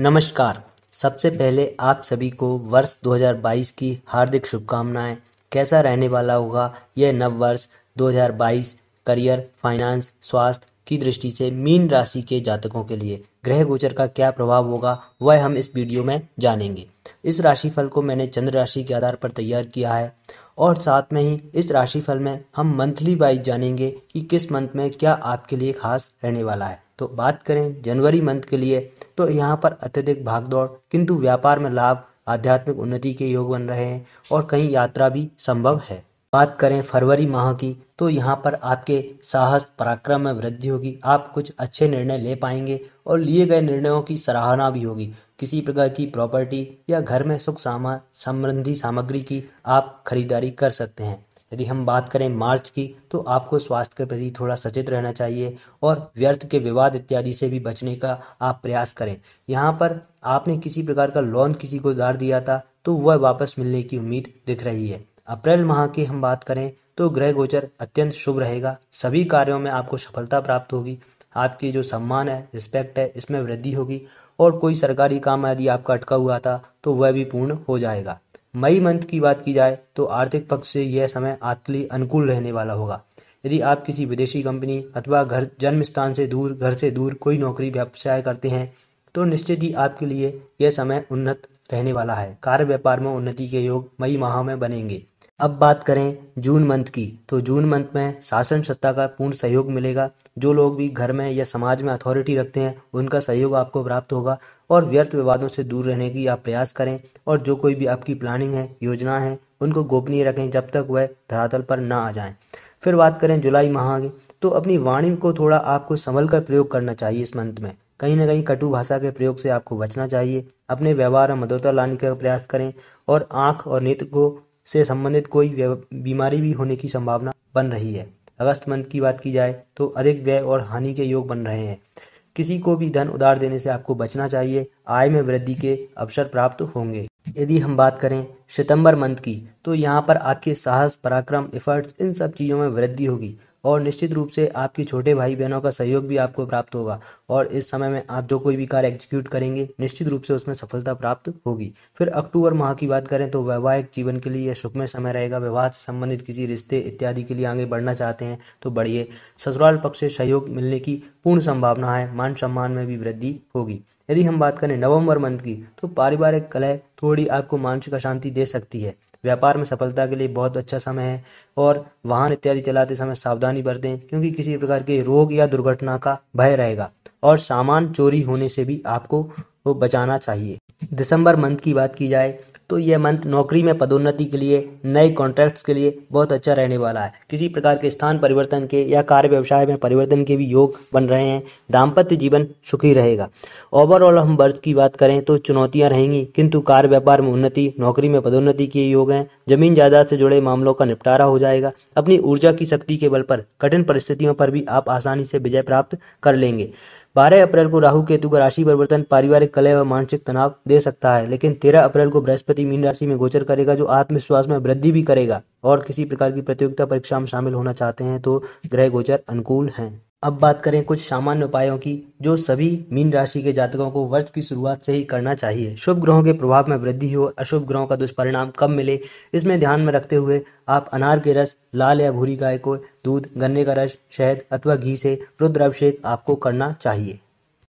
नमस्कार! सबसे पहले आप सभी को वर्ष 2022 की हार्दिक शुभकामनाएं। कैसा रहने वाला होगा यह नव वर्ष 2022 करियर, फाइनेंस, स्वास्थ्य की दृष्टि से मीन राशि के जातकों के लिए ग्रह गोचर का क्या प्रभाव होगा वह हम इस वीडियो में जानेंगे। इस राशिफल को मैंने चंद्र राशि के आधार पर तैयार किया है और साथ में ही इस राशिफल में हम मंथली वाइज जानेंगे कि किस मंथ में क्या आपके लिए खास रहने वाला है। तो बात करें जनवरी मंथ के लिए तो यहाँ पर अत्यधिक भागदौड़ किंतु व्यापार में लाभ आध्यात्मिक उन्नति के योग बन रहे हैं और कहीं यात्रा भी संभव है बात करें फरवरी माह की तो यहाँ पर आपके साहस पराक्रम में वृद्धि होगी आप कुछ अच्छे निर्णय ले पाएंगे और लिए गए निर्णयों की सराहना भी होगी किसी प्रकार की प्रॉपर्टी या घर में सुख सामा समृद्धि सामग्री की आप खरीदारी कर सकते हैं यदि हम बात करें मार्च की तो आपको स्वास्थ्य के प्रति थोड़ा सचेत रहना चाहिए और व्यर्थ के विवाद इत्यादि से भी बचने का आप प्रयास करें यहाँ पर आपने किसी प्रकार का लोन किसी को उधार दिया था तो वह वापस मिलने की उम्मीद दिख रही है अप्रैल माह की हम बात करें तो ग्रह गोचर अत्यंत शुभ रहेगा सभी कार्यों में आपको सफलता प्राप्त होगी आपकी जो सम्मान है रिस्पेक्ट है इसमें वृद्धि होगी और कोई सरकारी काम यदि आपका अटका हुआ था तो वह भी पूर्ण हो जाएगा मई मंथ की बात की जाए तो आर्थिक पक्ष से यह समय आपके लिए अनुकूल रहने वाला होगा यदि आप किसी विदेशी कंपनी अथवा घर जन्म स्थान से दूर घर से दूर कोई नौकरी व्यवसाय करते हैं तो निश्चित ही आपके लिए यह समय उन्नत रहने वाला है कार्य व्यापार में उन्नति के योग मई माह में बनेंगे अब बात करें जून मंथ की तो जून मंथ में शासन सत्ता का पूर्ण सहयोग मिलेगा जो लोग भी घर में या समाज में अथॉरिटी रखते हैं उनका सहयोग आपको प्राप्त होगा और व्यर्थ विवादों से दूर रहने की आप प्रयास करें और जो कोई भी आपकी प्लानिंग है योजना है उनको गोपनीय रखें जब तक वह धरातल पर ना आ जाएं फिर बात करें जुलाई माह की तो अपनी वाणी को थोड़ा आपको संभल कर प्रयोग करना चाहिए इस मंथ में कहीं ना कहीं कटु भाषा के प्रयोग से आपको बचना चाहिए अपने व्यवहार में मधुरता लाने का प्रयास करें और आँख और नेत्र को से संबंधित कोई बीमारी भी होने की संभावना बन रही है अगस्त मंथ की बात की जाए तो अधिक व्यय और हानि के योग बन रहे हैं किसी को भी धन उधार देने से आपको बचना चाहिए आय में वृद्धि के अवसर प्राप्त होंगे यदि हम बात करें सितंबर मंथ की तो यहाँ पर आपके साहस पराक्रम एफर्ट्स इन सब चीज़ों में वृद्धि होगी और निश्चित रूप से आपके छोटे भाई बहनों का सहयोग भी आपको प्राप्त होगा और इस समय में आप जो कोई भी कार्य एग्जीक्यूट करेंगे निश्चित रूप से उसमें सफलता प्राप्त होगी फिर अक्टूबर माह की बात करें तो वैवाहिक जीवन के लिए यह सुखमय समय रहेगा विवाह से संबंधित किसी रिश्ते इत्यादि के लिए आगे बढ़ना चाहते हैं तो बढ़िए ससुराल पक्ष से सहयोग मिलने की पूर्ण संभावना है मान सम्मान में भी वृद्धि होगी यदि हम बात करें नवंबर मंथ की तो पारिवारिक कलह थोड़ी आपको मानसिक अशांति दे सकती है व्यापार में सफलता के लिए बहुत अच्छा समय है और वाहन इत्यादि चलाते समय सावधानी बरतें क्योंकि किसी प्रकार के रोग या दुर्घटना का भय रहेगा और सामान चोरी होने से भी आपको बचाना चाहिए दिसंबर मंथ की बात की जाए तो ये मंथ नौकरी में पदोन्नति के लिए नए कॉन्ट्रैक्ट्स के लिए बहुत अच्छा रहने वाला है किसी प्रकार के स्थान परिवर्तन के या कार्य व्यवसाय में परिवर्तन के भी योग बन रहे हैं दाम्पत्य जीवन सुखी रहेगा ओवरऑल हम वर्ष की बात करें तो चुनौतियाँ रहेंगी किंतु कार्य व्यापार में उन्नति नौकरी में पदोन्नति के योग हैं जमीन जायदाद से जुड़े मामलों का निपटारा हो जाएगा अपनी ऊर्जा की शक्ति के बल पर कठिन परिस्थितियों पर भी आप आसानी से विजय प्राप्त कर लेंगे बारह अप्रैल को राहु केतु का राशि परिवर्तन पारिवारिक कलह व मानसिक तनाव दे सकता है लेकिन तेरह अप्रैल को बृहस्पति मीन राशि में गोचर करेगा जो आत्मविश्वास में वृद्धि भी करेगा और किसी प्रकार की प्रतियोगिता परीक्षा में शामिल होना चाहते हैं तो ग्रह गोचर अनुकूल हैं अब बात करें कुछ सामान्य उपायों की जो सभी मीन राशि के जातकों को वर्ष की शुरुआत से ही करना चाहिए शुभ ग्रहों के प्रभाव में वृद्धि हो अशुभ ग्रहों का दुष्परिणाम कम मिले इसमें ध्यान में रखते हुए आप अनार के रस लाल या भूरी गाय को दूध गन्ने का रस शहद अथवा घी से रुद्राभिषेक आपको करना चाहिए